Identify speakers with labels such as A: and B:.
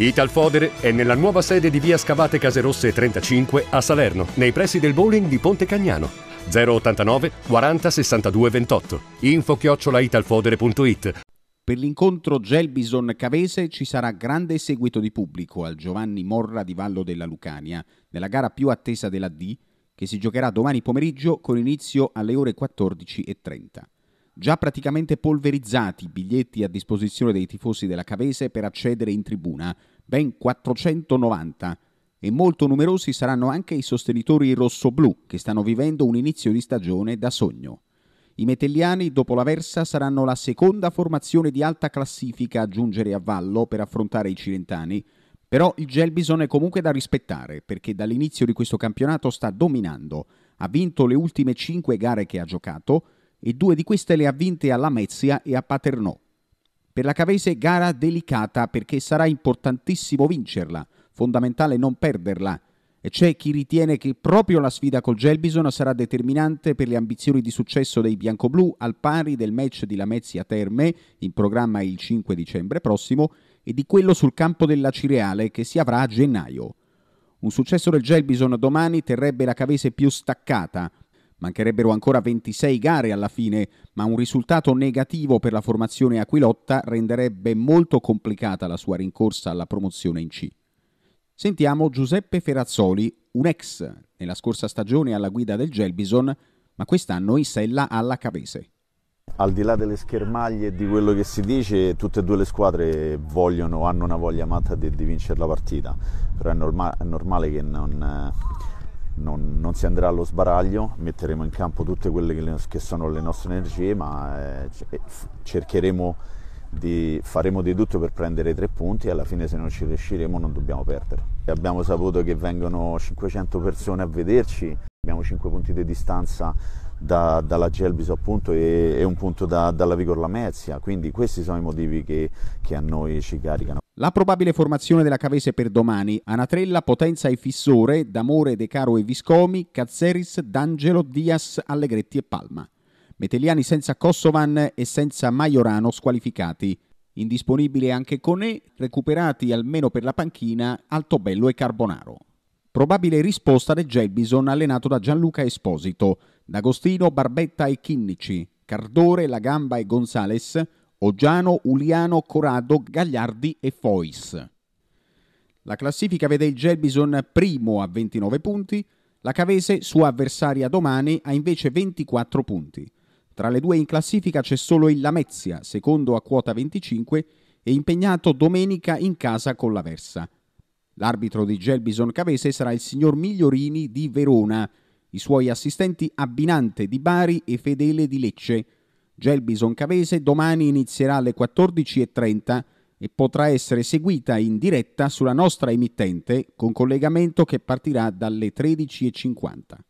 A: Italfodere è nella nuova sede di via Scavate Caserosse 35 a Salerno, nei pressi del bowling di Ponte Cagnano. 089 40 62 28. Info chiocciola italfodere.it. Per l'incontro Gelbison Cavese ci sarà grande seguito di pubblico al Giovanni Morra di Vallo della Lucania, nella gara più attesa della D, che si giocherà domani pomeriggio con inizio alle ore 14.30 già praticamente polverizzati i biglietti a disposizione dei tifosi della Cavese per accedere in tribuna, ben 490, e molto numerosi saranno anche i sostenitori rossoblù che stanno vivendo un inizio di stagione da sogno. I metelliani, dopo la Versa, saranno la seconda formazione di alta classifica a giungere a vallo per affrontare i cilentani, però il Gelbison è comunque da rispettare perché dall'inizio di questo campionato sta dominando, ha vinto le ultime 5 gare che ha giocato, e due di queste le ha vinte a Lamezia e a Paternò. Per la Cavese gara delicata perché sarà importantissimo vincerla, fondamentale non perderla, e c'è chi ritiene che proprio la sfida col Gelbison sarà determinante per le ambizioni di successo dei biancoblù al pari del match di Lamezia Terme, in programma il 5 dicembre prossimo, e di quello sul campo della Cireale che si avrà a gennaio. Un successo del Gelbison domani terrebbe la Cavese più staccata, Mancherebbero ancora 26 gare alla fine, ma un risultato negativo per la formazione Aquilotta renderebbe molto complicata la sua rincorsa alla promozione in C. Sentiamo Giuseppe Ferazzoli, un ex nella scorsa stagione alla guida del Gelbison, ma quest'anno in sella alla Cavese.
B: Al di là delle schermaglie e di quello che si dice, tutte e due le squadre vogliono, hanno una voglia matta di, di vincere la partita, però è, norma- è normale che non... Eh non, non, si andrà allo sbaraglio, metteremo in campo tutte quelle che, sono le nostre energie, ma eh, eh cercheremo di, faremo di tutto per prendere tre punti e alla fine se non ci riusciremo non dobbiamo perdere. Abbiamo saputo che vengono 500 persone a vederci, abbiamo 5 punti di distanza da, dalla Gelbis appunto e, e un punto da, dalla Vigor Lamezia, quindi questi sono i motivi che, che a noi ci caricano.
A: La probabile formazione della Cavese per domani, Anatrella, Potenza e Fissore, D'Amore, De Caro e Viscomi, Cazzeris, D'Angelo, Dias, Allegretti e Palma. Meteliani senza Kosovan e senza Maiorano squalificati. Indisponibile anche Conè, recuperati almeno per la panchina Altobello e Carbonaro. Probabile risposta del Gelbison allenato da Gianluca Esposito, D'Agostino, Barbetta e Chinnici, Cardore, La Gamba e Gonzales, Oggiano, Uliano, Corrado, Gagliardi e Fois. La classifica vede il Gelbison primo a 29 punti, la Cavese, sua avversaria domani, ha invece 24 punti. Tra le due in classifica c'è solo il Lamezia, secondo a quota 25, e impegnato domenica in casa con la Versa. L'arbitro di Gelbison Cavese sarà il signor Migliorini di Verona, i suoi assistenti abbinante di Bari e fedele di Lecce, Gelbison Cavese domani inizierà alle 14.30 e potrà essere seguita in diretta sulla nostra emittente con collegamento che partirà dalle 13.50.